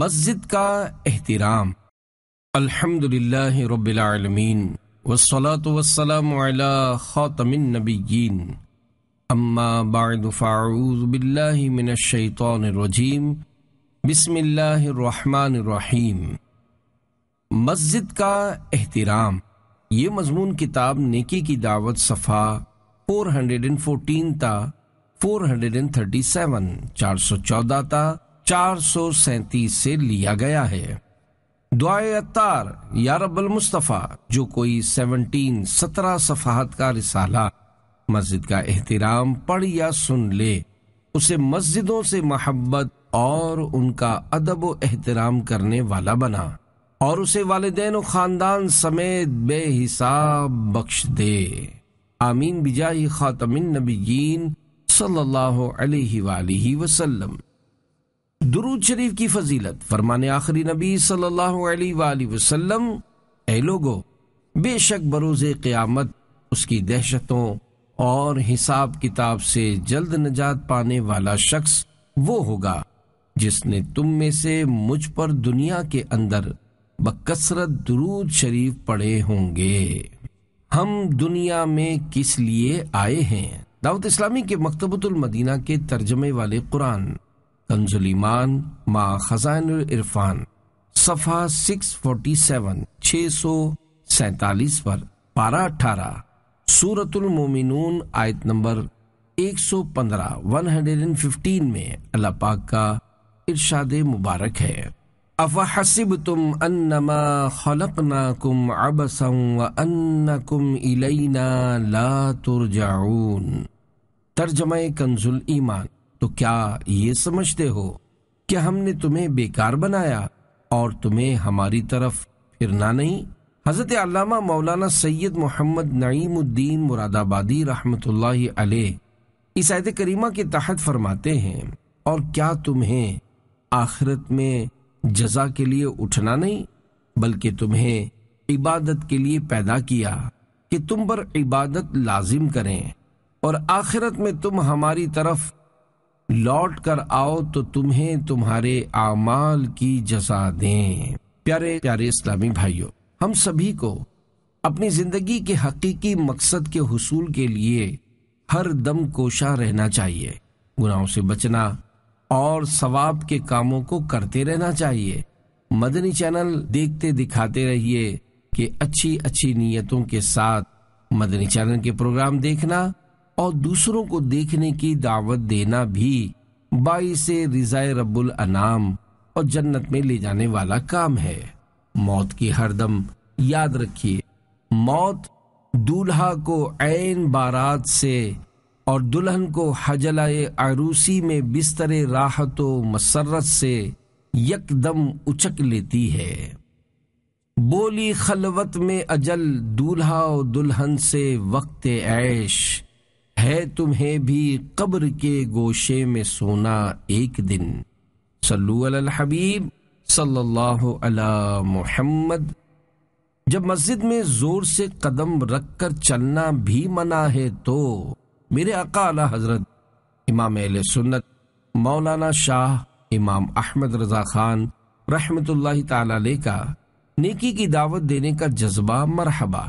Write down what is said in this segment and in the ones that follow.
मस्जिद का एहतराम अल्हम्दुलिल्लाह रबालमीन वसलात वसलम बिस्मिल्लाम मस्जिद का एहतराम ये मजमून किताब नेकी की दावत सफ़ा 414 चार 437 414 था चार से लिया गया है दुआ अतार या मुस्तफ़ा जो कोई सेवनटीन सत्रह सफाहत का रिसाला मस्जिद का एहतराम पढ़ या सुन ले उसे मस्जिदों से मोहब्बत और उनका अदब एहतराम करने वाला बना और उसे वालदेन खानदान समेत बेहिसाब बख्श दे आमीन बिजाही खातमिन नबीन सल्लल्लाहु अलैहि वसल्लम दुरूद शरीफ की फजीलत फरमान आखिरी नबी सल्लल्लाहु अलैहि वसल्लम ए लोगो बेशक बरोज क्यामत उसकी दहशतों और हिसाब किताब से जल्द नजात पाने वाला शख्स वो होगा जिसने तुम में से मुझ पर दुनिया के अंदर बकसरत दुरूद शरीफ पढ़े होंगे हम दुनिया में किस लिए आए हैं दाऊद इस्लामी के मकतबतुल मदीना के तर्जमे वाले कुरान तंजुलीमान मा खजान इरफान सफ़ा 647 647 पर पारा अठारह सूरतुलमोमिनून आयत नंबर 115 115 में अल्लाह पाक का इरशाद मुबारक है अफहसिब तुम अन्नमा खलकनाकुम अबसं व अन्नकुम इलैना ला तुरजाऊन तर्जमा कंजुल ईमान तो क्या ये समझते हो कि हमने तुम्हें बेकार बनाया और तुम्हें हमारी तरफ फिरना नहीं हजरत अलामा मौलाना सैयद मोहम्मद नईमुद्दीन मुरादाबादी रहमत इस करीमा के तहत फरमाते हैं और क्या तुम्हें आखिरत में जजा के लिए उठना नहीं बल्कि तुम्हें इबादत के लिए पैदा किया कि तुम पर इबादत लाजिम करें और आखिरत में तुम हमारी तरफ लौट कर आओ तो तुम्हें तुम्हारे आमाल की जजा दें प्यारे प्यारे इस्लामी भाइयों हम सभी को अपनी जिंदगी के हकीकी मकसद के हसूल के लिए हर दम कोशा रहना चाहिए गुनाहों से बचना और सवाब के कामों को करते रहना चाहिए मदनी चैनल देखते दिखाते रहिए कि अच्छी अच्छी नीयतों के साथ मदनी चैनल के प्रोग्राम देखना और दूसरों को देखने की दावत देना भी से रिजाय रबुल अनाम और जन्नत में ले जाने वाला काम है मौत की हरदम याद रखिए मौत दूल्हा को ऐन बारात से और दुल्हन को हजलाए आरूसी में बिस्तरे राहत मसरत से यकदम उचक लेती है बोली खलवत में अजल दूल्हा और दुल्हन से वक्त ऐश है तुम्हें भी कब्र के गोशे में सोना एक दिन सल्लू अल हबीब सल्लल्लाहु अला मोहम्मद जब मस्जिद में जोर से कदम रखकर चलना भी मना है तो मेरे अकाला हजरत इमाम सुन्नत मौलाना शाह इमाम अहमद रजा खान रहमतुल्लाह ताला का नेकी की दावत देने का जज्बा मरहबा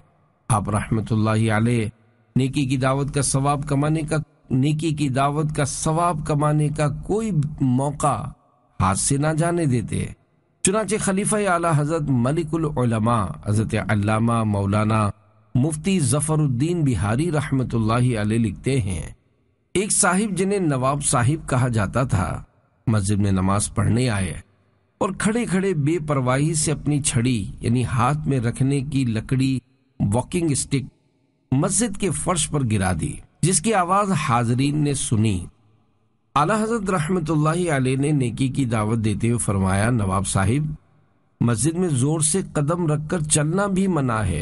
आप रहमतुल्लाह अलैह नेकी की दावत का सवाब कमाने का नेकी की दावत का सवाब कमाने का कोई मौका हाथ से ना जाने देते चुनाचे खलीफा आला हजरत मलिकुल हजरत अल्लामा मौलाना मुफ्ती जफरुद्दीन बिहारी रहमत लिखते हैं एक साहिब जिन्हें नवाब साहिब कहा जाता था मस्जिद में नमाज पढ़ने आए और खड़े खड़े बेपरवाही से अपनी छड़ी यानी हाथ में रखने की लकड़ी वॉकिंग स्टिक मस्जिद के फर्श पर गिरा दी जिसकी आवाज हाजरीन ने सुनी आला हजरत रहमतुल्लाहि अलैह ने नेकी की दावत देते हुए फरमाया नवाब साहिब मस्जिद में जोर से कदम रखकर चलना भी मना है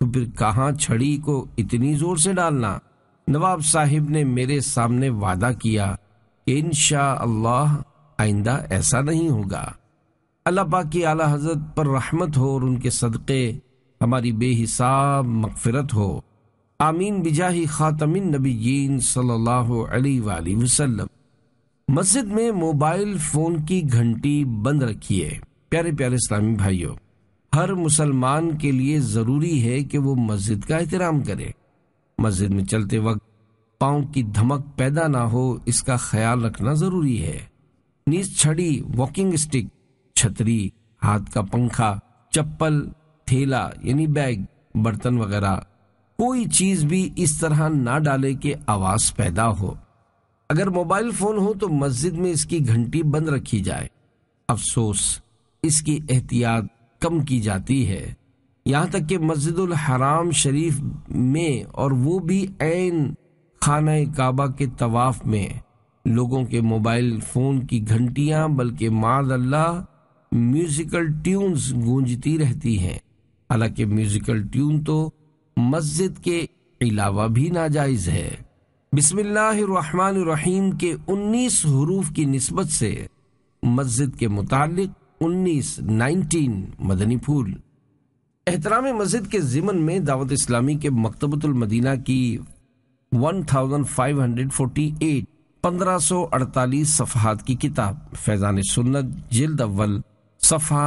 तो फिर कहा छड़ी को इतनी जोर से डालना नवाब साहिब ने मेरे सामने वादा किया कि इन अल्लाह आइंदा ऐसा नहीं होगा अल्लाह पाक की आला हजरत पर रहमत हो और उनके सदक़े हमारी बेहिसाब मकफिरत हो आमीन बिजाही ख़ातमिन नबीन सल्लल्लाहु मस्जिद में मोबाइल फ़ोन की घंटी बंद रखी है प्यारे प्यारे इस्लामी भाइयों हर मुसलमान के लिए ज़रूरी है कि वो मस्जिद का एहतराम करे मस्जिद में चलते वक्त पाओ की धमक पैदा ना हो इसका ख्याल रखना ज़रूरी है नीच छड़ी वॉकिंग स्टिक छतरी हाथ का पंखा चप्पल थैला यानी बैग बर्तन वगैरह कोई चीज भी इस तरह ना डाले कि आवाज पैदा हो अगर मोबाइल फोन हो तो मस्जिद में इसकी घंटी बंद रखी जाए अफसोस इसकी एहतियात कम की जाती है यहाँ तक कि मस्जिद हराम शरीफ में और वो भी ऐन खाना काबा के तवाफ में लोगों के मोबाइल फ़ोन की घंटियां बल्कि माद अल्लाह म्यूज़िकल ट्यून्स गूंजती रहती हैं हालांकि म्यूज़िकल ट्यून तो मस्जिद के अलावा भी नाजायज़ है बिस्मिल्लाहिर्रहमानिर्रहीम के 19 हरूफ की नस्बत से मस्जिद के मुतालिक 19 19 मदनी फूल एहतराम मस्जिद के ज़िमन में दावत इस्लामी के मकतबतुलमदीना की 1548 1548 सफ़हात की किताब फैज़ान सुन्नत जिल्द अव्वल सफ़ा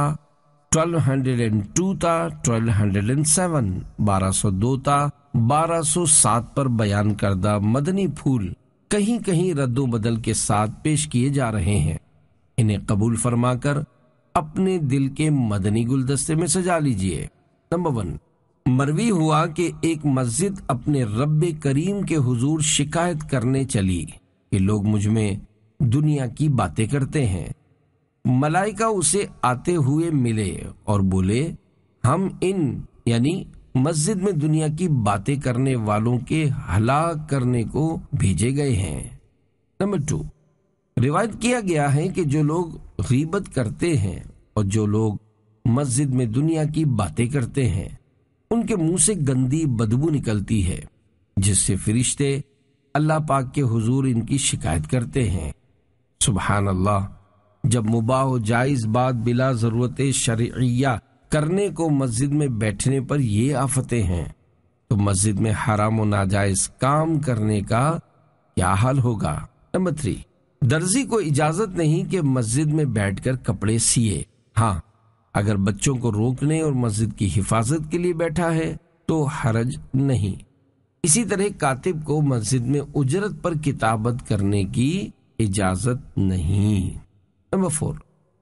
1202 था 1207 1202 था 1207 पर बयान करदा मदनी फूल कहीं कहीं रद्दो बदल के साथ पेश किए जा रहे हैं इन्हें कबूल फरमाकर अपने दिल के मदनी गुलदस्ते में सजा लीजिए नंबर वन मरवी हुआ कि एक मस्जिद अपने रब करीम के हुजूर शिकायत करने चली कि लोग मुझमें दुनिया की बातें करते हैं मलाइका उसे आते हुए मिले और बोले हम इन यानी मस्जिद में दुनिया की बातें करने वालों के हलाक करने को भेजे गए हैं नंबर टू रिवायत किया गया है कि जो लोग गीबत करते हैं और जो लोग मस्जिद में दुनिया की बातें करते हैं उनके मुंह से गंदी बदबू निकलती है जिससे फरिश्ते अल्लाह पाक के हुजूर इनकी शिकायत करते हैं सुबहान अल्लाह जब मुबाह जायज बात बिला जरूरत शरिया करने को मस्जिद में बैठने पर ये आफतें हैं तो मस्जिद में हराम व नाजायज काम करने का क्या हाल होगा नंबर थ्री दर्जी को इजाजत नहीं कि मस्जिद में बैठकर कपड़े सिए हाँ अगर बच्चों को रोकने और मस्जिद की हिफाजत के लिए बैठा है तो हरज नहीं इसी तरह कातिब को मस्जिद में उजरत पर किताबत करने की इजाजत नहीं नंबर फोर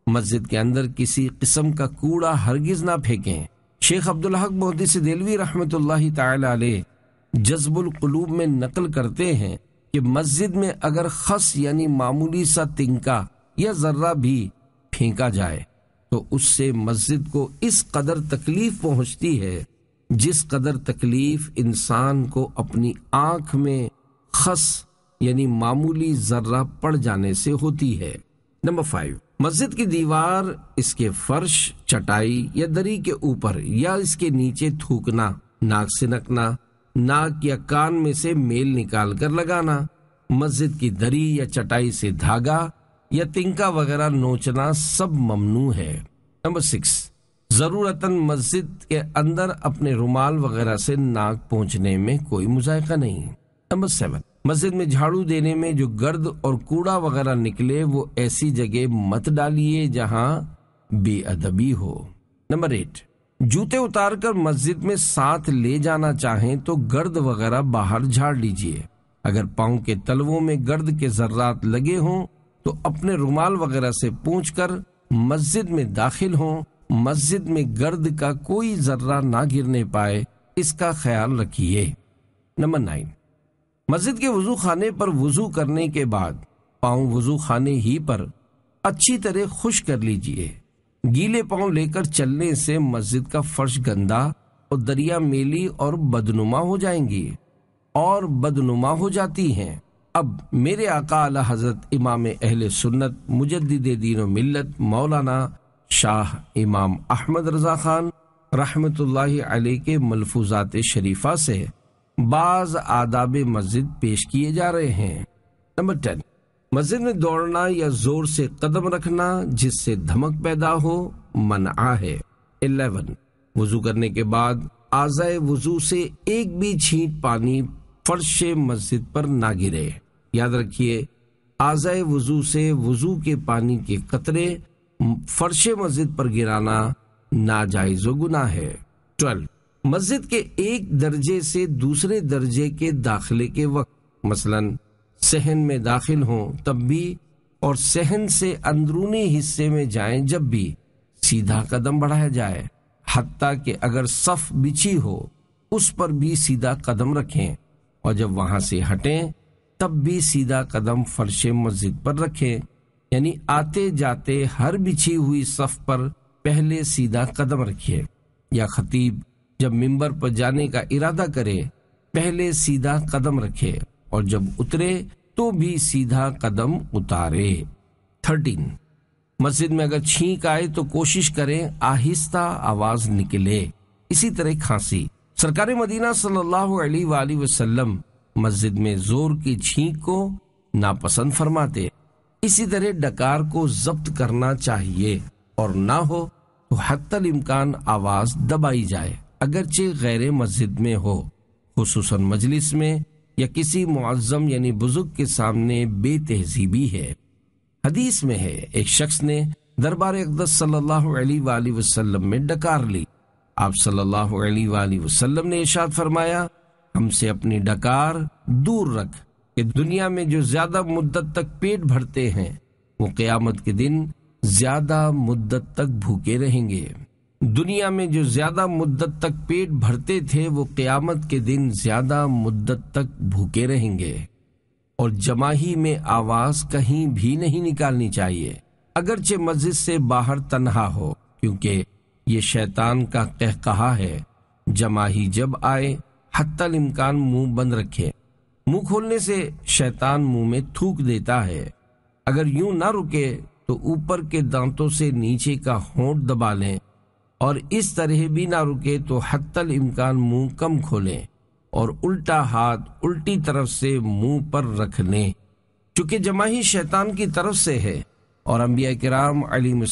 मस्जिद के अंदर किसी किस्म का कूड़ा हरगिज ना फेंकें शेख अब्दुल हक मोहदिस दिलवी रहमत जज्बुल कलूब में नकल करते हैं कि मस्जिद में अगर खस यानी मामूली सा तिनका या जर्रा भी फेंका जाए तो उससे मस्जिद को इस कदर तकलीफ पहुंचती है जिस कदर तकलीफ इंसान को अपनी आंख में खस यानी मामूली जर्रा पड़ जाने से होती है नंबर फाइव मस्जिद की दीवार इसके फर्श चटाई या दरी के ऊपर या इसके नीचे थूकना नाक से नकना नाक या कान में से मेल निकाल कर लगाना मस्जिद की दरी या चटाई से धागा या तिंका वगैरह नोचना सब ममनू है नंबर सिक्स जरूरतन मस्जिद के अंदर अपने रुमाल वगैरह से नाक पहुंचने में कोई मुजायका नहीं नंबर सेवन मस्जिद में झाड़ू देने में जो गर्द और कूड़ा वगैरह निकले वो ऐसी जगह मत डालिए जहां बेअदबी हो नंबर एट जूते उतारकर मस्जिद में साथ ले जाना चाहें तो गर्द वगैरह बाहर झाड़ लीजिए अगर पाओ के तलवों में गर्द के जर्रात लगे हों तो अपने रुमाल वगैरह से पूछ कर मस्जिद में दाखिल हों मस्जिद में गर्द का कोई जर्रा ना गिरने पाए इसका ख्याल रखिए नंबर नाइन मस्जिद के वज़ू खाने पर वज़ू करने के बाद पाँव वज़ू खाने ही पर अच्छी तरह खुश कर लीजिए गीले पाँव लेकर चलने से मस्जिद का फर्श गंदा और दरिया मेली और बदनुमा हो जाएंगी और बदनुमा हो जाती हैं अब मेरे आका अला हजरत इमाम अहल सुन्नत मुजद दीन मिल्लत मौलाना शाह इमाम अहमद रज़ा खान रहमत अलैह के मलफूजात शरीफा से बाज आदाब मस्जिद पेश किए जा रहे हैं नंबर टेन मस्जिद में दौड़ना या जोर से कदम रखना जिससे धमक पैदा हो मना है इलेवन वजू करने के बाद आजाए वजू से एक भी छींट पानी फर्श मस्जिद पर ना गिरे याद रखिए आजाए वजू से वजू के पानी के कतरे फर्श मस्जिद पर गिराना नाजायज गुना है ट्वेल्व मस्जिद के एक दर्जे से दूसरे दर्जे के दाखिले के वक्त मसलन सहन में दाखिल हों तब भी और सहन से अंदरूनी हिस्से में जाएं जब भी सीधा कदम बढ़ाया जाए हत्ता कि अगर सफ बिछी हो उस पर भी सीधा कदम रखें और जब वहां से हटें तब भी सीधा कदम फर्श मस्जिद पर रखें यानी आते जाते हर बिछी हुई सफ पर पहले सीधा कदम रखिए या खतीब जब मिंबर पर जाने का इरादा करे पहले सीधा कदम रखे और जब उतरे तो भी सीधा कदम उतारे थर्टीन मस्जिद में अगर छींक आए तो कोशिश करें आहिस्ता आवाज निकले इसी तरह खांसी सरकार मदीना सल्लल्लाहु अलैहि वसल्लम मस्जिद में जोर की छींक को नापसंद फरमाते इसी तरह डकार को जब्त करना चाहिए और ना हो तो हत्तल इम्कान आवाज दबाई जाए अगरचे गैर मस्जिद में हो खूस मजलिस में या किसी मुआज़म यानी बुजुर्ग के सामने बेतहजीबी है हदीस में है एक शख्स ने दरबार अकदस सल्लल्लाहु में डकार ली आप सल्लल्लाहु ने इशाद फरमाया हमसे अपनी डकार दूर रख कि दुनिया में जो ज्यादा मुद्दत तक पेट भरते हैं वो क्यामत के दिन ज्यादा मुद्दत तक भूखे रहेंगे दुनिया में जो ज्यादा मुद्दत तक पेट भरते थे वो क्यामत के दिन ज्यादा मुद्दत तक भूखे रहेंगे और जमाही में आवाज कहीं भी नहीं निकालनी चाहिए अगरचे मस्जिद से बाहर तनहा हो क्योंकि ये शैतान का कह कहा है जमाही जब आए हत्तल इम्कान मुंह बंद रखे मुंह खोलने से शैतान मुंह में थूक देता है अगर यूं ना रुके तो ऊपर के दांतों से नीचे का होंठ दबा लें और इस तरह भी ना रुके तो हत्तल इम्कान मुंह कम खोलें और उल्टा हाथ उल्टी तरफ से मुंह पर रख लें चूंकि जमाही शैतान की तरफ से है और अम्बिया कराम अलीम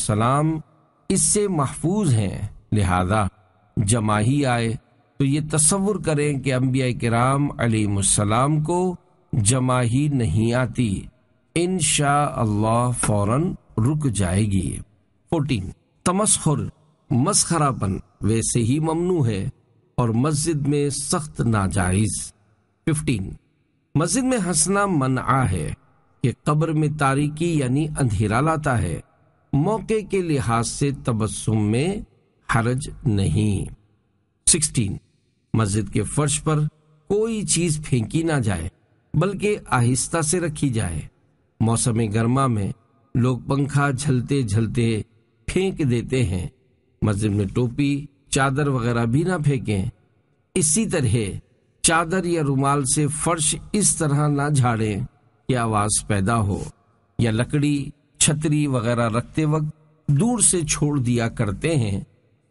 इससे महफूज हैं लिहाजा जमाही आए तो ये तस्वुर करें कि अम्बिया कराम अलीम को जमाही नहीं आती इन शाह फौरन रुक जाएगी फोर्टीन तमस्खुर मसखरापन वैसे ही ममनू है और मस्जिद में सख्त नाजायज फिफ्टीन मस्जिद में हंसना मन आ है ये कब्र में तारीकी यानी अंधेरा लाता है मौके के लिहाज से तबस्सुम में हरज नहीं सिक्सटीन मस्जिद के फर्श पर कोई चीज फेंकी ना जाए बल्कि आहिस्ता से रखी जाए मौसम गर्मा में लोग पंखा झलते झलते फेंक देते हैं मस्जिद में टोपी चादर वगैरह भी ना फेंकें इसी तरह चादर या रुमाल से फर्श इस तरह ना झाड़ें कि आवाज पैदा हो या लकड़ी छतरी वगैरह रखते वक्त दूर से छोड़ दिया करते हैं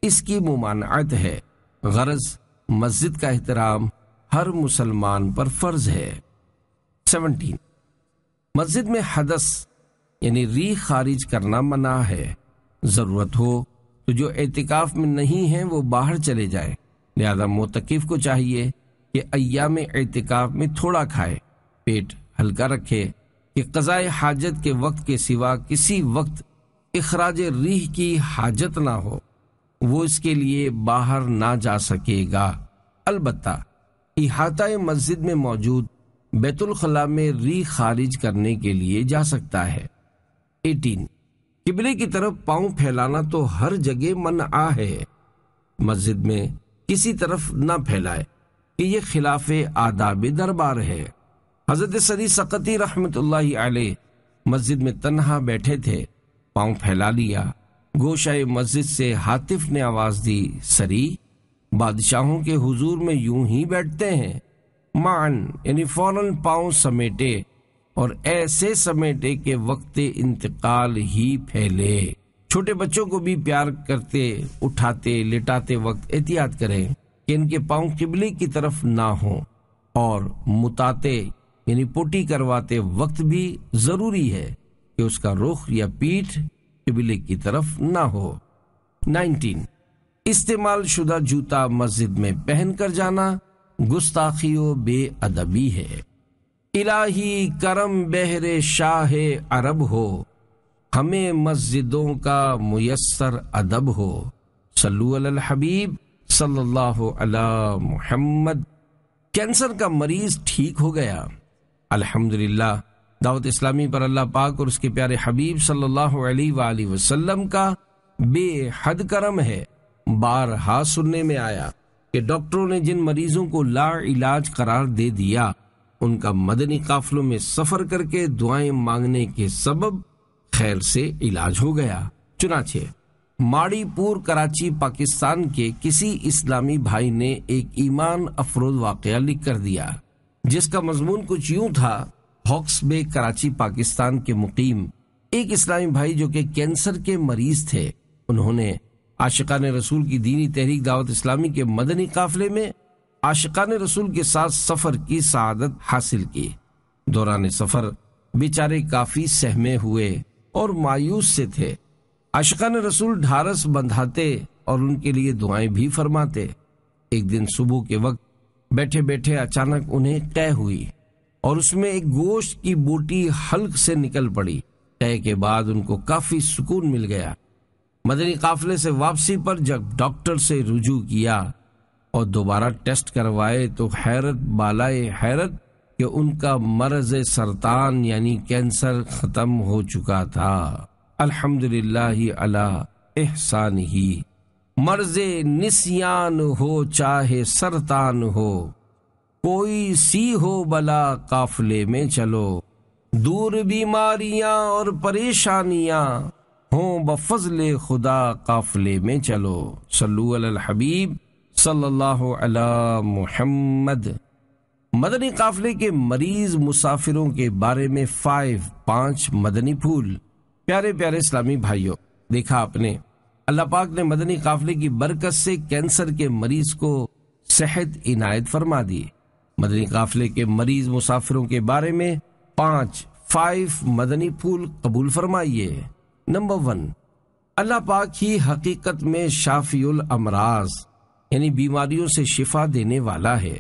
इसकी मुमानत है गरज मस्जिद का एहतराम हर मुसलमान पर फर्ज है सेवनटीन मस्जिद में हदस यानी री खारिज करना मना है जरूरत हो तो जो एहतिकाफ में नहीं है वो बाहर चले जाए लिहाजा मोतकफ़ को चाहिए कि अयाम एहतिकाफ में थोड़ा खाए पेट हल्का रखे कि कज़ाए हाजत के वक्त के सिवा किसी वक्त अखराज रीह की हाजत ना हो वो इसके लिए बाहर ना जा सकेगा अलबत् इहाता मस्जिद में मौजूद बैतुलखला में री खारिज करने के लिए जा सकता है 18 किबले की तरफ पांव फैलाना तो हर जगह मन आ है मस्जिद में किसी तरफ न फैलाए कि ये खिलाफ आदाब दरबार है हजरत सदी सकती रहमत मस्जिद में तनहा बैठे थे पांव फैला लिया गोशाए मस्जिद से हातिफ ने आवाज दी सरी बादशाहों के हुजूर में यूं ही बैठते हैं मान यानी फौरन पांव समेटे और ऐसे समेटे के वक्त इंतकाल ही फैले छोटे बच्चों को भी प्यार करते उठाते लेटाते वक्त एहतियात करें कि इनके पांव किबले की तरफ ना हो और मुताते यानी पोटी करवाते वक्त भी जरूरी है कि उसका रुख या पीठ किबले की तरफ ना हो 19 इस्तेमाल शुदा जूता मस्जिद में पहन कर जाना गुस्ताखी व बेअदबी है इलाही करम बहरे शाह अरब हो हमें मस्जिदों का मुयसर अदब हो सलूल हबीब सल्लल्लाहु अला मोहम्मद कैंसर का मरीज ठीक हो गया अल्हम्दुलिल्लाह दावत इस्लामी पर अल्लाह पाक और उसके प्यारे हबीब सल्लल्लाहु अलैहि वसल्लम का बेहद करम है बारहा सुनने में आया कि डॉक्टरों ने जिन मरीजों को ला इलाज करार दे दिया उनका मदनी काफलों में सफर करके दुआएं मांगने के सबब खैर से इलाज हो गया चुनाचे माड़ीपुर कराची पाकिस्तान के किसी इस्लामी भाई ने एक ईमान अफरोज वाकया लिख कर दिया जिसका मजमून कुछ यूं था हॉक्स बे कराची पाकिस्तान के मुकीम एक इस्लामी भाई जो कि कैंसर के मरीज थे उन्होंने आशिका ने रसूल की दीनी तहरीक दावत इस्लामी के मदनी काफले में आशिकान ने रसूल के साथ सफर की सआदत हासिल की दौरान सफर बेचारे काफी सहमे हुए और मायूस से थे आशिका रसूल ढारस बंधाते और उनके लिए दुआएं भी फरमाते एक दिन सुबह के वक्त बैठे बैठे अचानक उन्हें तय हुई और उसमें एक गोश्त की बूटी हल्क से निकल पड़ी तय के बाद उनको काफी सुकून मिल गया मदनी काफले से वापसी पर जब डॉक्टर से रुजू किया और दोबारा टेस्ट करवाए तो हैरत बालाए हैरत कि उनका मर्ज सरतान यानी कैंसर ख़त्म हो चुका था अल्हम्दुलिल्लाह अला एहसान ही मर्ज निसियान हो चाहे सरतान हो कोई सी हो बला काफले में चलो दूर बीमारियां और परेशानियां हों बफजल खुदा काफले में चलो सल्लू अल हबीब सल्लल्लाहु अला मुहम्मद मदनी काफले के मरीज मुसाफिरों के बारे में फाइव पांच मदनी फूल प्यारे प्यारे इस्लामी भाइयों देखा आपने अल्लाह पाक ने मदनी काफले की बरकत से कैंसर के मरीज को सेहत इनायत फरमा दी मदनी काफले के मरीज मुसाफिरों के बारे में पांच फाइव मदनी फूल कबूल फरमाइए नंबर वन अल्लाह पाक ही हकीकत में शाफी अमराज़ यानी बीमारियों से शिफा देने वाला है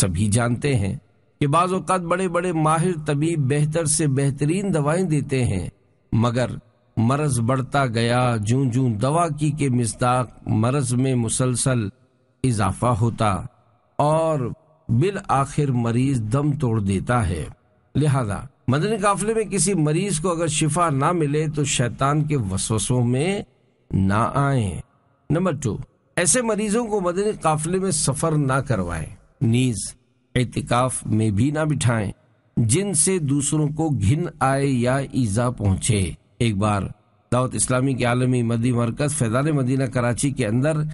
सभी जानते हैं कि बाज़ात बड़े बड़े माहिर तबीब बेहतर से बेहतरीन दवाएं देते हैं मगर मरज बढ़ता गया जू जूं दवा की के मिस्ताक मरज में मुसलसल इजाफा होता और बिल आखिर मरीज दम तोड़ देता है लिहाजा मदनी काफले में किसी मरीज को अगर शिफा ना मिले तो शैतान के वसवसों में ना आए नंबर टू ऐसे मरीजों को मदन काफिले में सफर ना करवाएं नीज एहतिकाफ में भी ना बिठाएं जिनसे दूसरों को घिन आए या ईजा पहुंचे एक बार दावत इस्लामी के आलमी मदी मरकज फैजान मदीना कराची के अंदर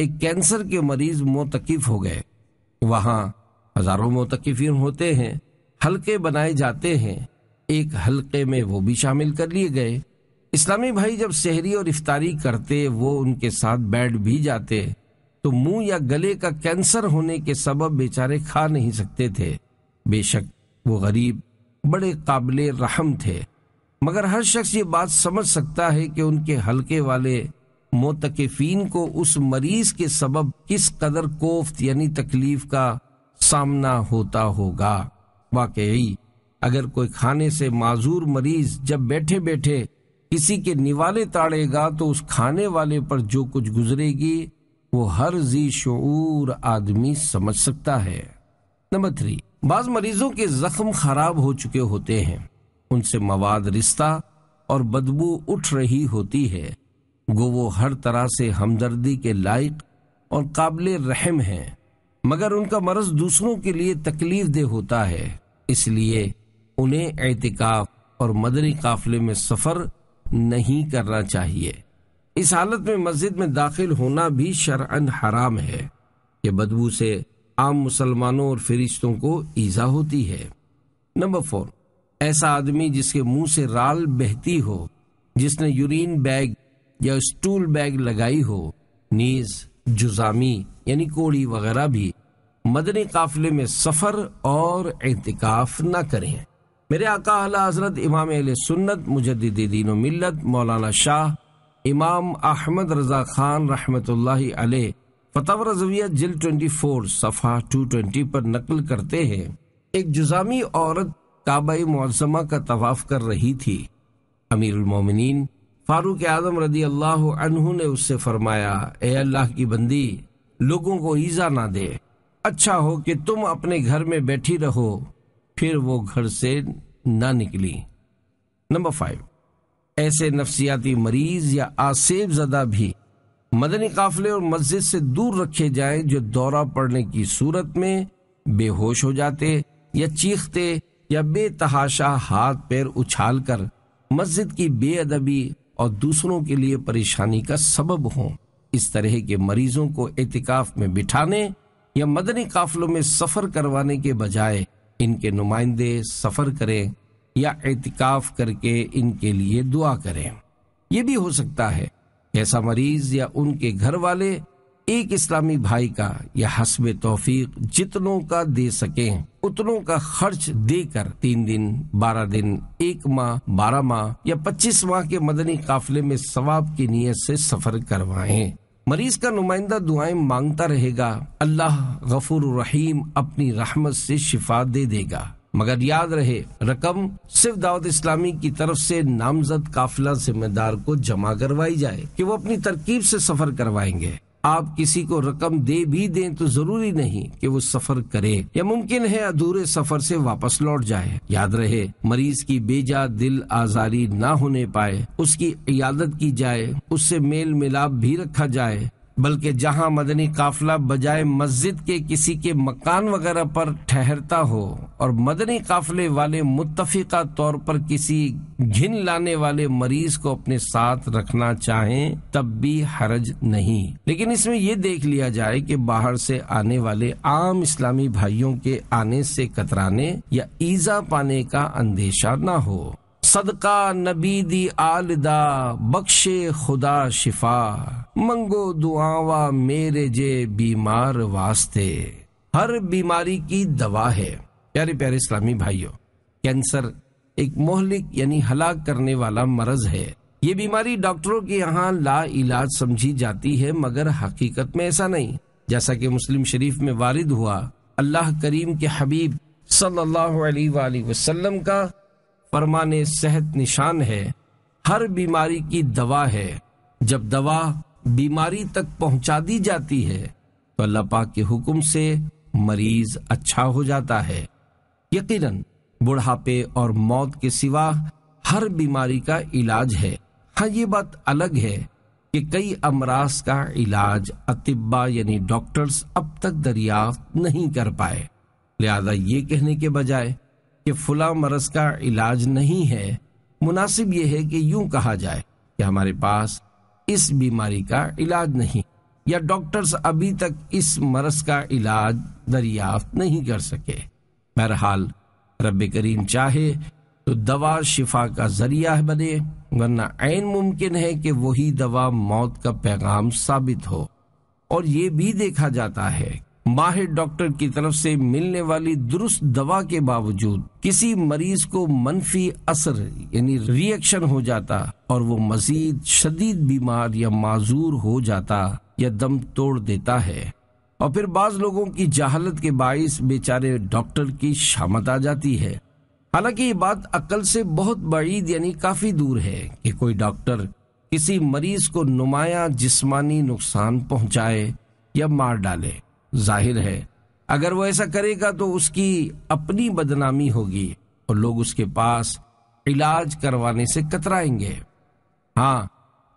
एक कैंसर के मरीज मोतकफ हो गए वहाँ हजारों मोतकफिन होते हैं हल्के बनाए जाते हैं एक हल्के में वो भी शामिल कर लिए गए इस्लामी भाई जब शहरी और इफ्तारी करते वो उनके साथ बैठ भी जाते तो मुंह या गले का कैंसर होने के सबब बेचारे खा नहीं सकते थे बेशक वो गरीब बड़े काबिल रहम थे मगर हर शख्स ये बात समझ सकता है कि उनके हल्के वाले मोतकफिन को उस मरीज के सबब किस कदर कोफ्त यानी तकलीफ का सामना होता होगा वाकई अगर कोई खाने से माजूर मरीज जब बैठे बैठे किसी के निवाले ताड़ेगा तो उस खाने वाले पर जो कुछ गुजरेगी वो हर जी शूर आदमी समझ सकता है नंबर थ्री बाज मरीजों के जख्म खराब हो चुके होते हैं उनसे मवाद रिश्ता और बदबू उठ रही होती है गो वो हर तरह से हमदर्दी के लायक और काबिल रहम हैं मगर उनका मरज दूसरों के लिए तकलीफ दे होता है इसलिए उन्हें एहतिकाफ और मदनी काफले में सफ़र नहीं करना चाहिए इस हालत में मस्जिद में दाखिल होना भी शरअन हराम है कि बदबू से आम मुसलमानों और फरिश्तों को ईजा होती है नंबर फोर ऐसा आदमी जिसके मुंह से राल बहती हो जिसने यूरिन बैग या स्टूल बैग लगाई हो नीज जुजामी यानी कोड़ी वगैरह भी मदनी काफिले में सफर और एहतिकाफ ना करें मेरे आका आला हजरत इमाम सुन्नत मुजद दीन मिलत मौलाना शाह इमाम अहमद रजा खान रहमत फतव रजविया जिल 24 सफ़ा 220 पर नकल करते हैं एक जुजामी औरत काबाई मौजमा का तवाफ कर रही थी अमीर उमोमिन फारूक आजम रदी अल्लाह ने उससे फरमाया ए अल्लाह की बंदी लोगों को ईजा ना दे अच्छा हो कि तुम अपने घर में बैठी रहो फिर वो घर से ना निकली नंबर फाइव ऐसे नफसियाती मरीज या आसेब जदा भी मदनी काफले और मस्जिद से दूर रखे जाएं जो दौरा पड़ने की सूरत में बेहोश हो जाते या चीखते या बेतहाशा हाथ पैर उछाल कर मस्जिद की बेअदबी और दूसरों के लिए परेशानी का सबब हों इस तरह के मरीजों को एहतिकाफ में बिठाने या मदनी काफलों में सफर करवाने के बजाय इनके नुमाइंदे सफ़र करें या एहतिकाफ करके इनके लिए दुआ करें यह भी हो सकता है ऐसा मरीज या उनके घर वाले एक इस्लामी भाई का या हसब तोफीक जितनों का दे सकें उतनों का खर्च देकर तीन दिन बारह दिन एक माह बारह माह या पच्चीस माह के मदनी काफिले में सवाब की नीयत से सफर करवाएं मरीज का नुमाइंदा दुआएं मांगता रहेगा अल्लाह गफूर रहीम अपनी रहमत से शिफा दे देगा मगर याद रहे रकम सिर्फ दावत इस्लामी की तरफ से नामजद काफिला जिम्मेदार को जमा करवाई जाए कि वो अपनी तरकीब से सफर करवाएंगे आप किसी को रकम दे भी दें तो जरूरी नहीं कि वो सफर करे या मुमकिन है अधूरे सफर से वापस लौट जाए याद रहे मरीज की बेजा दिल आजारी ना होने पाए उसकी इयादत की जाए उससे मेल मिलाप भी रखा जाए बल्कि जहां मदनी काफिला बजाय मस्जिद के किसी के मकान वगैरह पर ठहरता हो और मदनी काफिले वाले मुतफिका तौर पर किसी घिन लाने वाले मरीज को अपने साथ रखना चाहें तब भी हरज नहीं लेकिन इसमें यह देख लिया जाए कि बाहर से आने वाले आम इस्लामी भाइयों के आने से कतराने या ईजा पाने का अंदेशा ना हो सदका नबी दी आलदा बख्शे खुदा शिफा मंगो दुआवा मेरे जे बीमार वास्ते हर बीमारी की दवा है प्यारे प्यारे इस्लामी भाइयों कैंसर एक मोहलिक यानी हलाक करने वाला मरज है ये बीमारी डॉक्टरों के यहाँ ला इलाज समझी जाती है मगर हकीकत में ऐसा नहीं जैसा कि मुस्लिम शरीफ में वारिद हुआ अल्लाह करीम के हबीब सल्लल्लाहु अलैहि वसल्लम का परमाने सेहत निशान है हर बीमारी की दवा है जब दवा बीमारी तक पहुंचा दी जाती है तो अल्लाह पाक के हुक्म से मरीज अच्छा हो जाता है यकीनन बुढ़ापे और मौत के सिवा हर बीमारी का इलाज है हाँ ये बात अलग है कि कई अमराज का इलाज अतिब्बा यानी डॉक्टर्स अब तक दरियाफ्त नहीं कर पाए लिहाजा ये कहने के बजाय कि फुला मरस का इलाज नहीं है मुनासिब यह है कि यूं कहा जाए कि हमारे पास इस बीमारी का इलाज नहीं या डॉक्टर्स अभी तक इस मरस का इलाज दरियाफ्त नहीं कर सके बहरहाल रब करीम चाहे तो दवा शिफा का जरिया बने वरना ऐन मुमकिन है कि वही दवा मौत का पैगाम साबित हो और ये भी देखा जाता है माहिर डॉक्टर की तरफ से मिलने वाली दुरुस्त दवा के बावजूद किसी मरीज को मनफी असर यानी रिएक्शन हो जाता और वो मजीद शदीद बीमार या माजूर हो जाता या दम तोड़ देता है और फिर बाज लोगों की जहालत के बायस बेचारे डॉक्टर की शामत आ जाती है हालांकि ये बात अक्ल से बहुत बड़ी यानी काफी दूर है कि कोई डॉक्टर किसी मरीज को नुमाया जिस्मानी नुकसान पहुंचाए या मार डाले जाहिर है अगर वो ऐसा करेगा तो उसकी अपनी बदनामी होगी और लोग उसके पास इलाज करवाने से कतराएंगे हाँ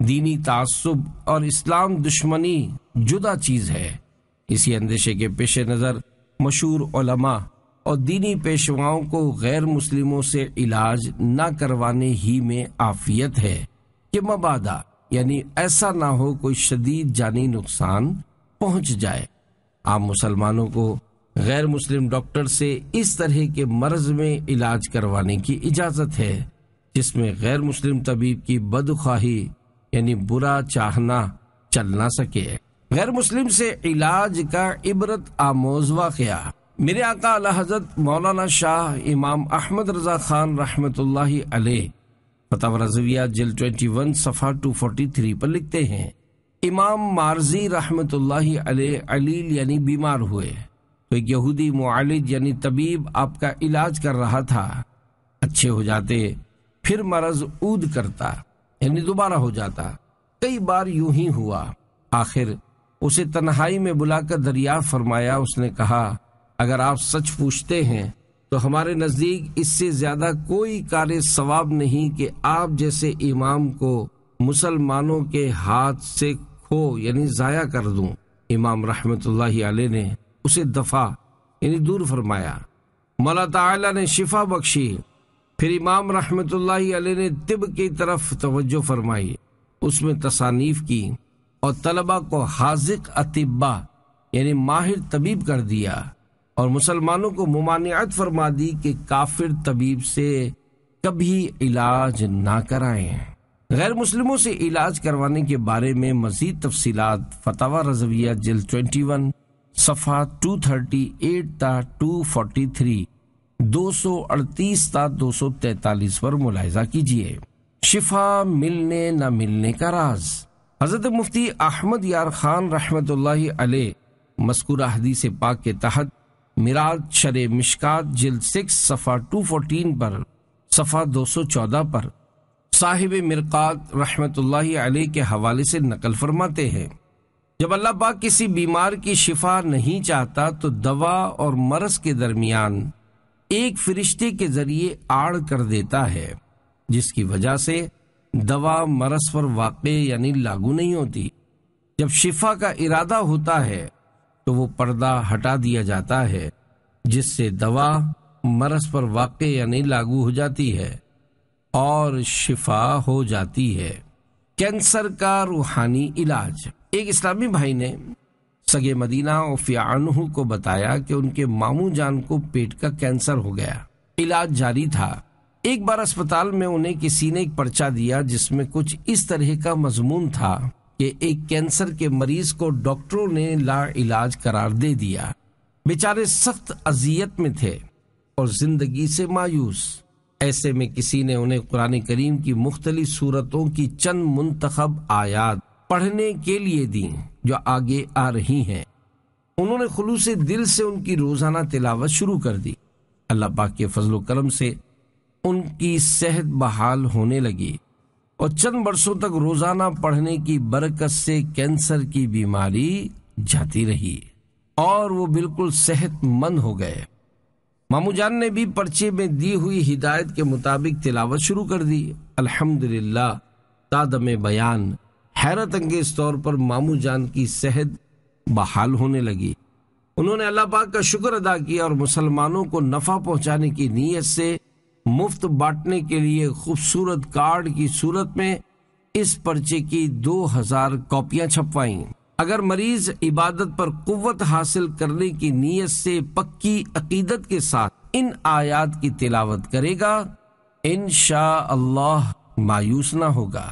दीनी तासुब और इस्लाम दुश्मनी जुदा चीज है इसी अंदेशे के पेश नज़र मशहूर ओलमा और दीनी पेशवाओं को गैर मुस्लिमों से इलाज न करवाने ही में आफियत है कि मबादा यानी ऐसा ना हो कोई शदीद जानी नुकसान पहुंच जाए आप मुसलमानों को गैर मुस्लिम डॉक्टर से इस तरह के मर्ज में इलाज करवाने की इजाज़त है जिसमें गैर मुस्लिम तबीब की बदख्वाही यानी बुरा चाहना चल ना सके गैर मुस्लिम से इलाज का इबरत आमोज वाकया मेरे आका हजरत मौलाना शाह इमाम अहमद रजा खान रहमत फतह रजविया जिल 21 सफ़ा 243 पर लिखते हैं इमाम मारजी रहमत अलील यानी बीमार हुए तो एक यहूदी मालिद यानी तबीब आपका इलाज कर रहा था अच्छे हो जाते फिर मरज ऊद करता यानी दोबारा हो जाता कई बार यूं ही हुआ आखिर उसे तन्हाई में बुलाकर दरिया फरमाया उसने कहा अगर आप सच पूछते हैं तो हमारे नज़दीक इससे ज़्यादा कोई कार्य सवाब नहीं कि आप जैसे इमाम को मुसलमानों के हाथ से हो यानी ज़ाया कर दूं इमाम रहमतुल्लाह ने उसे दफा यानी दूर फरमाया मौला ताला ने शिफा बख्शी फिर इमाम रहमतुल्लाह ने तिब की तरफ तवज्जो फरमाई उसमें तसानीफ की और तलबा को हाजिक अतिबा यानी माहिर तबीब कर दिया और मुसलमानों को ममानियत फरमा दी कि काफिर तबीब से कभी इलाज ना कराएं गैर मुस्लिमों से इलाज करवाने के बारे में मजीद तफसी फतवा रजविया ट्वेंटी 21 सफ़ा 238 अड़तीस 243 238 ता 243 पर मुलायजा कीजिए शिफा मिलने न मिलने का राज हजरत मुफ्ती अहमद यार खान रहमत मस्कुरा से पाक के तहत मिराज शर मिशकात जिल सिक्स सफ़ा टू फोर्टीन पर सफ़ा दो सौ चौदह पर साहिब मिरक़ात रहमत आलि के हवाले से नकल फरमाते हैं जब अल्लाह पाक किसी बीमार की शिफा नहीं चाहता तो दवा और मरस के दरमियान एक फरिश्ते के जरिए आड़ कर देता है जिसकी वजह से दवा मरस पर वाक़ यानी लागू नहीं होती जब शिफा का इरादा होता है तो वो पर्दा हटा दिया जाता है जिससे दवा मरस पर वाक़ यानी लागू हो जाती है और शिफा हो जाती है कैंसर का रूहानी इलाज एक इस्लामी भाई ने सगे मदीना और फियानहू को बताया कि उनके मामू जान को पेट का कैंसर हो गया इलाज जारी था एक बार अस्पताल में उन्हें किसी ने एक पर्चा दिया जिसमें कुछ इस तरह का मजमून था कि एक कैंसर के मरीज को डॉक्टरों ने ला इलाज करार दे दिया बेचारे सख्त अजियत में थे और जिंदगी से मायूस ऐसे में किसी ने उन्हें कुरान करीम की मुख्तलिफ सूरतों की चंद मुंतखब आयात पढ़ने के लिए दी जो आगे आ रही है उन्होंने खलूस दिल से उनकी रोज़ाना तिलावत शुरू कर दी अल्लाह पाक के फजल करम से उनकी सेहत बहाल होने लगी और चंद बरसों तक रोज़ाना पढ़ने की बरकत से कैंसर की बीमारी जाती रही और वो बिल्कुल सेहतमंद हो गए मामूजान ने भी पर्चे में दी हुई हिदायत के मुताबिक तिलावत शुरू कर दी अल्हम्दुलिल्लाह तादम बयान हैरत अंगेज तौर पर मामू जान की सेहत बहाल होने लगी उन्होंने अल्लाह पाक का शुक्र अदा किया और मुसलमानों को नफा पहुंचाने की नीयत से मुफ्त बांटने के लिए खूबसूरत कार्ड की सूरत में इस पर्चे की 2000 कॉपियां छपवाईं अगर मरीज इबादत पर कुत हासिल करने की नीयत से पक्की अकीदत के साथ इन आयात की तिलावत करेगा इन अल्लाह मायूस ना होगा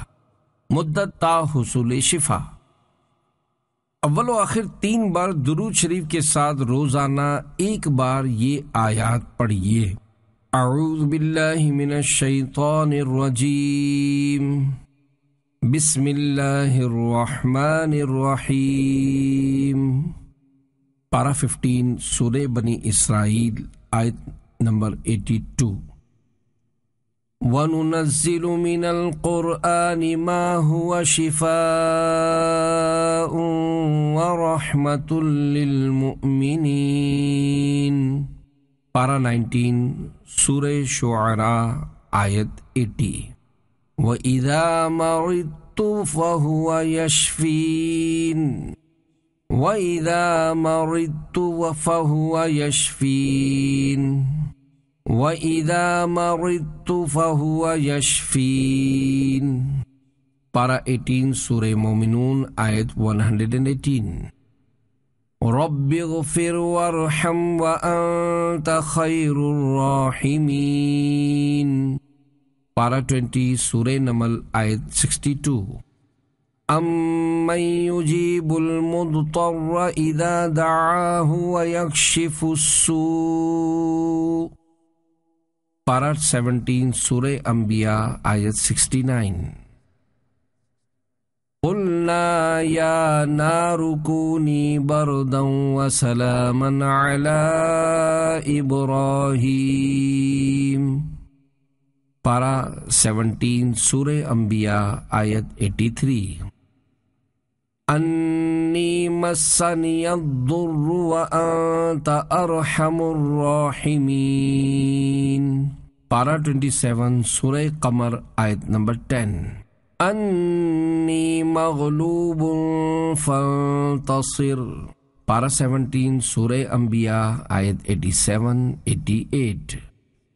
मुद्दत ता हसूल शिफा अव्वल आखिर तीन बार दुरूद शरीफ के साथ रोजाना एक बार ये आयात पढ़िए रजीम بسم الله الرحمن الرحيم پارا 15 سورہ بنی اسرائیل آیت نمبر 82 وننزل من القرآن ما هو شفاء ورحمة للمؤمنين پارا 19 سورہ شعراء آیت 80 وَإِذَا مَرِضْتُ مرضت فهو يشفين وإذا مرضت فهو يشفين وإذا مرضت فهو يشفين Para 18 Surah Muminun ayat 118 رب اغفر وارحم وأنت خير الراحمين पारा 20 सूर्य नमल आयत 62 أمن يجيب المضطر إذا دعاه ويكشف السوء पारा 17 सूर्य अंबिया आयत 69 قلنا يا نار كوني بردا وسلاما على إبراهيم पारा सेवनटीन सूर्य अंबिया आयत एटी अन्नी पारा कमर आयत नंबर अन्नी पारा 17 सूर्य अंबिया आयत 87 88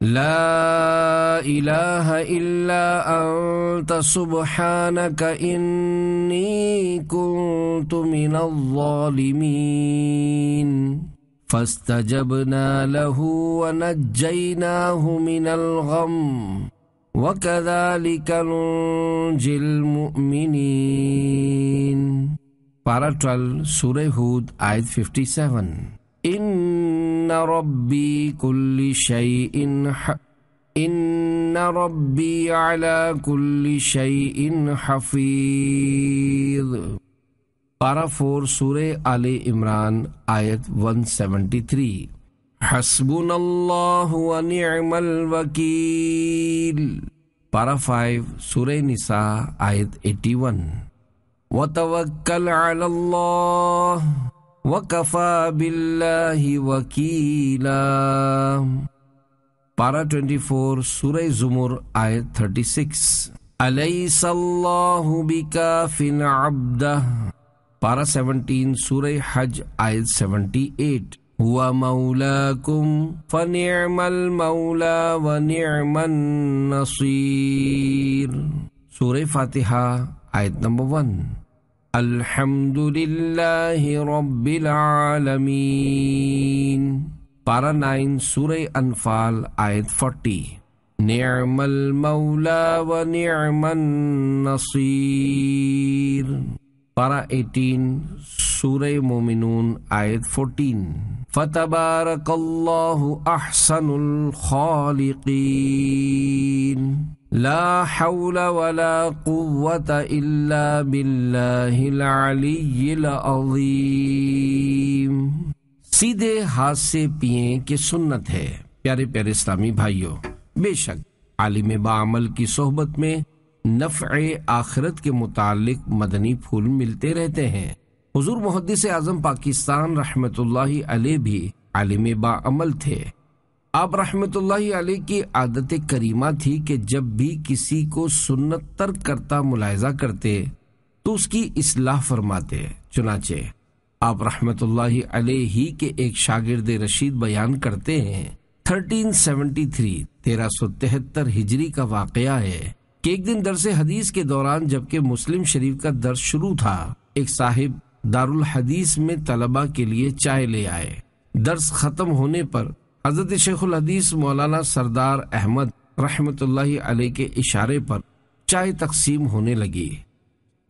لا إله إلا أنت سبحانك إني كنت من الظالمين فاستجبنا له ونجيناه من الغم وكذلك ننجي المؤمنين Paratral Surah Hud Ayat 57 إن ربي كل شيء ح... إن ربي على كل شيء حفيظ पारा फोर सूर्य आले इमरान आयत 173 हसबुन अल्लाहमल वकील पारा फाइव सूर्य निसा आयत 81 वतवक्कल अल्लाह وَكَفَى بِاللَّهِ وَكِيلًا Para 24, Surah Zumur, Ayat 36 أَلَيْسَ اللَّهُ بِكَافٍ عَبْدَهُ Para 17, Surah Hajj, Ayat 78 هو مولاكم فنعم المولى ونعم النصير سورة فاتحة آیت نمبر 1 الحمد لله رب العالمين Para 9 سورة Anfal Ayat 40 نعم المولى ونعم النصير Para 18 سورة مؤمنون Ayat 14 فتبارك الله أحسن الخالقين सीधे हाथ से पिए कि सुन्नत है प्यारे प्यारे इस्लामी भाइयों बेशक आलिम बामल की सोहबत में नफ़ आखिरत के मुतालिक मदनी फूल मिलते रहते हैं हजूर मुहदस आजम पाकिस्तान रहमत भी आलिम बामल थे आप रहमत की आदत करीमा थी कि जब भी किसी को सुन्नत करता मुलायजा करते तो उसकी इसलाह फरमाते चुनाचे आप रहमत ही के एक शागिर्द रशीद बयान करते हैं 1373 1373 हिजरी का वाकया है कि एक दिन दरस हदीस के दौरान जबकि मुस्लिम शरीफ का दर्ज शुरू था एक साहिब दारुल हदीस में तलबा के लिए चाय ले आए दर्स खत्म होने पर हज़रत शेखुलहदीस मौलाना सरदार अहमद रहमत अलैह के इशारे पर चाय तकसीम होने लगी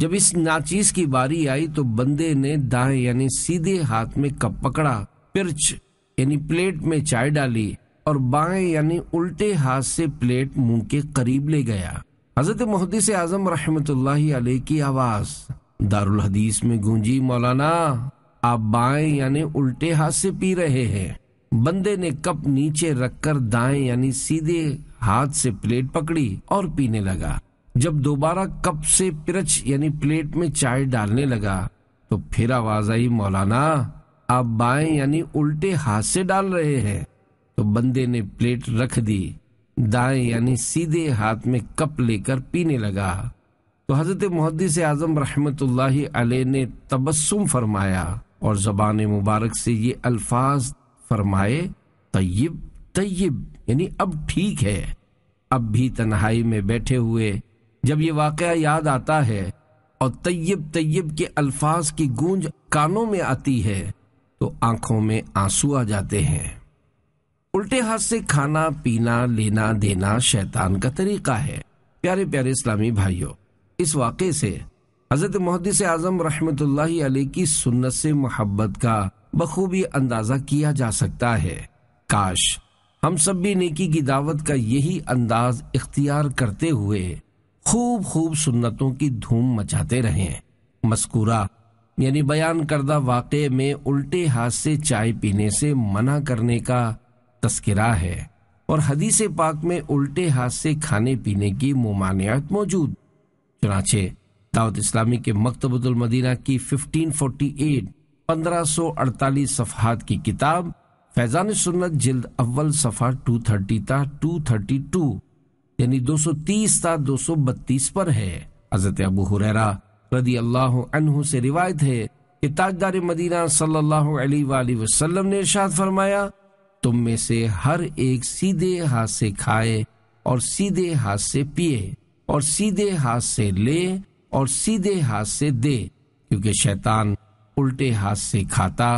जब इस नाचीज की बारी आई तो बंदे ने दाएं यानी सीधे हाथ में कप पकड़ा पिरच यानी प्लेट में चाय डाली और बाएं यानी उल्टे हाथ से प्लेट मुंह के करीब ले गया हजरत मुहदस आजम रहमत अलैह की आवाज दारदीस में गूंजी मौलाना आप बाएं यानी उल्टे हाथ से पी रहे हैं बंदे ने कप नीचे रखकर दाएं यानी सीधे हाथ से प्लेट पकड़ी और पीने लगा जब दोबारा कप से पिरच यानी प्लेट में चाय डालने लगा तो फिर आवाज आई मौलाना आप बाएं यानी उल्टे हाथ से डाल रहे हैं तो बंदे ने प्लेट रख दी दाएं यानी सीधे हाथ में कप लेकर पीने लगा तो हजरत मुहदस आजम रहमत ने तबस्सुम फरमाया और जबान मुबारक से ये अल्फाज फरमाए तयब तयब यानी अब ठीक है अब भी तन्हाई में बैठे हुए जब ये वाक़ याद आता है और तयब तय्यब के अल्फाज की गूंज कानों में आती है तो आंखों में आंसू आ जाते हैं उल्टे हाथ से खाना पीना लेना देना शैतान का तरीका है प्यारे प्यारे इस्लामी भाइयों इस वाक़े से हज़रत मुहदस आज़म रहमत की सुन्नत से मोहब्बत का बखूबी अंदाजा किया जा सकता है काश हम सब भी नेकी की दावत का यही अंदाज इख्तियार करते हुए खूब खूब सुन्नतों की धूम मचाते रहें मस्कूरा यानी बयान करदा वाक़े में उल्टे हाथ से चाय पीने से मना करने का तस्करा है और हदीस पाक में उल्टे हाथ से खाने पीने की ममानियात मौजूद चुनाचे दावत इस्लामी के मकतबतुल मदीना की 1548 1548 सफहात की किताब फैजान सुन्नत जिल्द अव्वल सफ़ा 230 ता 232 यानी 230 ता 232 पर है हजरत अबू हुरैरा रदी अल्लाह अनहु से रिवायत है कि ताजदार मदीना सल्लल्लाहु अलैहि वसल्लम ने इरशाद फरमाया तुम में से हर एक सीधे हाथ से खाए और सीधे हाथ से पिए और सीधे हाथ से ले और सीधे हाथ से दे क्योंकि शैतान उल्टे हाथ से खाता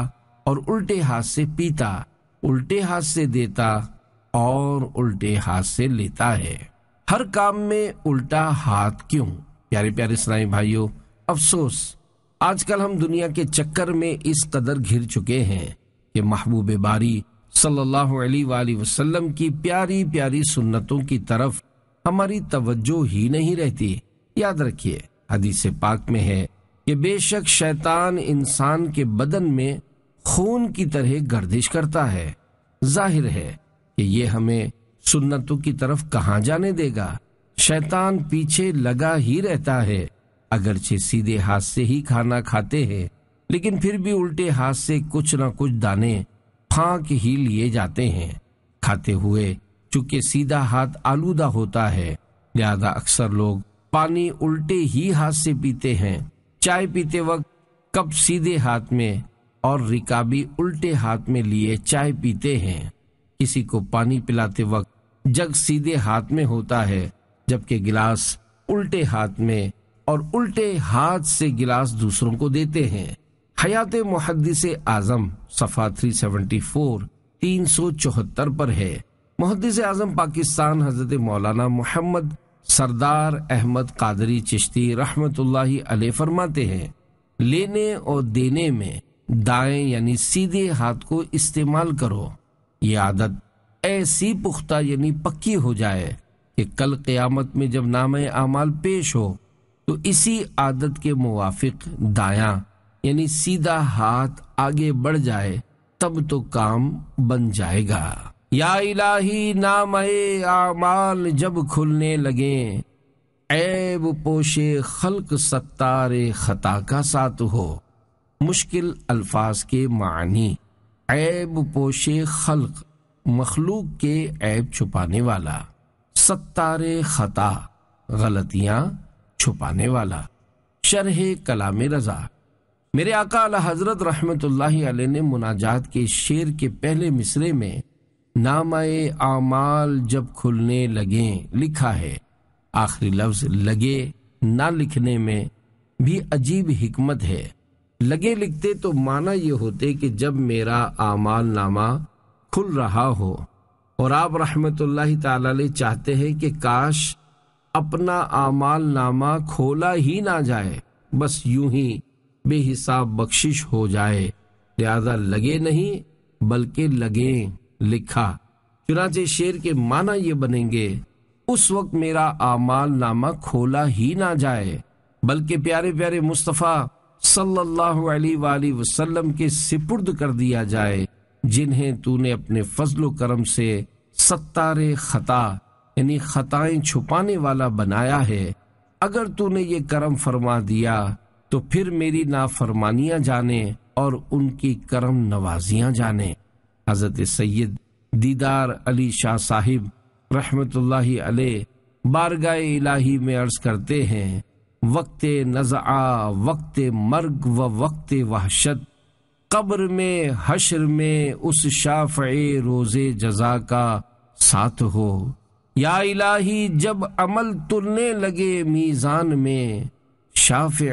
और उल्टे हाथ से पीता उल्टे हाथ से देता और उल्टे हाथ से लेता है हर काम में उल्टा हाथ क्यों प्यारे प्यारे सराय भाइयों अफसोस आजकल हम दुनिया के चक्कर में इस कदर घिर चुके हैं कि महबूब बारी सल्लल्लाहु अलैहि वसल्लम की प्यारी प्यारी सुन्नतों की तरफ हमारी तवज्जो ही नहीं रहती याद रखिए हदीस पाक में है कि बेशक शैतान इंसान के बदन में खून की तरह गर्दिश करता है जाहिर है कि ये हमें सुन्नतों की तरफ कहाँ जाने देगा शैतान पीछे लगा ही रहता है अगरचे सीधे हाथ से ही खाना खाते हैं लेकिन फिर भी उल्टे हाथ से कुछ ना कुछ दाने फांक ही लिए जाते हैं खाते हुए चूंकि सीधा हाथ आलूदा होता है ज्यादा अक्सर लोग पानी उल्टे ही हाथ से पीते हैं चाय पीते वक्त कप सीधे हाथ में और रिकाबी उल्टे हाथ में लिए चाय पीते हैं किसी को पानी पिलाते वक्त जग सीधे हाथ में होता है जबकि गिलास उल्टे हाथ में और उल्टे हाथ से गिलास दूसरों को देते हैं हयात मुहदस आजम सफ़ा 374 चौहत्तर पर है मुहदस आजम पाकिस्तान हजरत मौलाना मोहम्मद सरदार अहमद कादरी चिश्ती रहमत अलैह फरमाते हैं लेने और देने में दाएं यानी सीधे हाथ को इस्तेमाल करो ये आदत ऐसी पुख्ता यानी पक्की हो जाए कि कल क़यामत में जब नाम आमाल पेश हो तो इसी आदत के मुवाफिक दाया यानी सीधा हाथ आगे बढ़ जाए तब तो काम बन जाएगा या इलाही नाम आमाल जब खुलने लगे ऐब पोशे खल्क सत्तार खता का साथ हो मुश्किल अल्फाज के मानी ऐब पोशे खल्क मखलूक के ऐब छुपाने वाला सत्तार खता गलतियां छुपाने वाला शरह कलाम रजा मेरे आका हजरत रहमत ने मुनाजात के शेर के पहले मिसरे में नामाए आमाल जब खुलने लगे लिखा है आखिरी लफ्ज लगे ना लिखने में भी अजीब हिकमत है लगे लिखते तो माना ये होते कि जब मेरा आमाल नामा खुल रहा हो और आप रहमत ताली चाहते हैं कि काश अपना आमाल नामा खोला ही ना जाए बस यूं ही बेहिसाब बख्शिश हो जाए लिहाजा लगे नहीं बल्कि लगे लिखा चुनाचे शेर के माना ये बनेंगे उस वक्त मेरा आमाल नामा खोला ही ना जाए बल्कि प्यारे प्यारे मुस्तफ़ा सल्लल्लाहु अलैहि वसल्लम के सिपुर्द कर दिया जाए जिन्हें तूने अपने फजल करम से सत्तारे खता यानी खताएं छुपाने वाला बनाया है अगर तूने ये करम फरमा दिया तो फिर मेरी नाफरमानियां जाने और उनकी करम नवाजियां जाने हज़रत सैद दीदार अली शाह साहिब रहमत आले बारगाह इलाही में अर्ज करते हैं वक्त नज़ा वक्त मर्ग व वक्त वहशत कब्र में हशर में उस शाफ़ रोज़े जजा का साथ हो या इलाही जब अमल तुलने लगे मीज़ान में शाफ़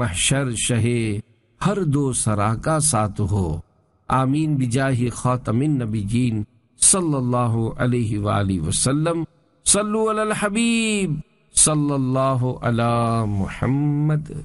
महशर शहे हर दो सरा का साथ हो आमीन बिजाही ख़ातमिन नबीजीन सल्लल्लाहु अलैहि वाली वसल्लम सल्लु अलल हबीब सल्लल्लाहु अला मुहम्मद